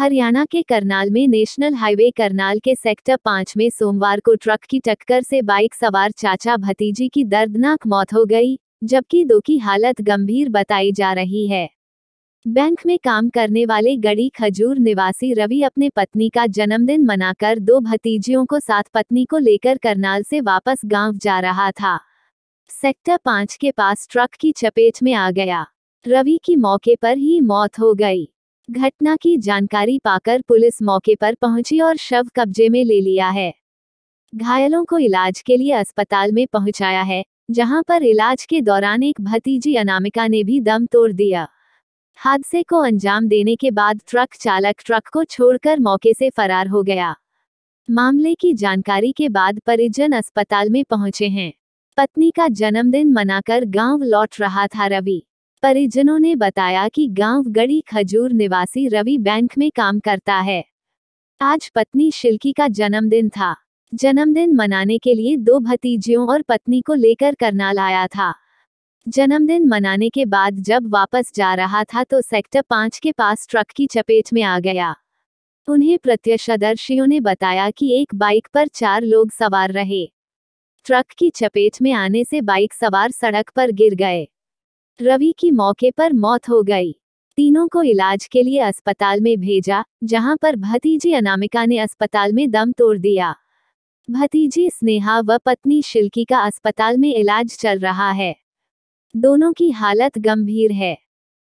हरियाणा के करनाल में national highway Karnal के सेक्टर पाँच में सोमवार को ट्रक की टक्कर से बाइक सवार चाचा भतीजी की दर्दनाक मौत हो गई जबकि दो की हालत गंभीर बताई जा रही है बैंक में काम करने वाले गड़ी खजूर निवासी रवि अपने पत्नी का जन्मदिन मनाकर दो भतीजियों को साथ पत्नी को लेकर करनाल से वापस गांव जा रहा था सेक्टर पाँच के पास ट्रक की चपेट में आ गया रवि की मौके पर ही मौत हो गई घटना की जानकारी पाकर पुलिस मौके पर पहुंची और शव कब्जे में ले लिया है घायलों को इलाज के लिए अस्पताल में पहुंचाया है जहां पर इलाज के दौरान एक भतीजी अनामिका ने भी दम तोड़ दिया हादसे को अंजाम देने के बाद ट्रक चालक ट्रक को छोड़कर मौके से फरार हो गया मामले की जानकारी के बाद परिजन अस्पताल में पहुंचे हैं पत्नी का जन्मदिन मनाकर गांव लौट रहा था रवि परिजनों ने बताया कि गांव गड़ी खजूर निवासी रवि बैंक में काम करता है आज पत्नी शिल्की का जन्मदिन था जन्मदिन मनाने के लिए दो भतीजियों और पत्नी को लेकर करनाल आया था जन्मदिन मनाने के बाद जब वापस जा रहा था तो सेक्टर पांच के पास ट्रक की चपेट में आ गया उन्हें प्रत्यक्षदर्शियों ने बताया कि एक बाइक पर चार लोग सवार रहे ट्रक की चपेट में आने से बाइक सवार सड़क पर गिर गए रवि की मौके पर मौत हो गई तीनों को इलाज के लिए अस्पताल में भेजा जहां पर भतीजी अनामिका ने अस्पताल में दम तोड़ दिया भतीजी स्नेहा व पत्नी शिल्की का अस्पताल में इलाज चल रहा है दोनों की हालत गंभीर है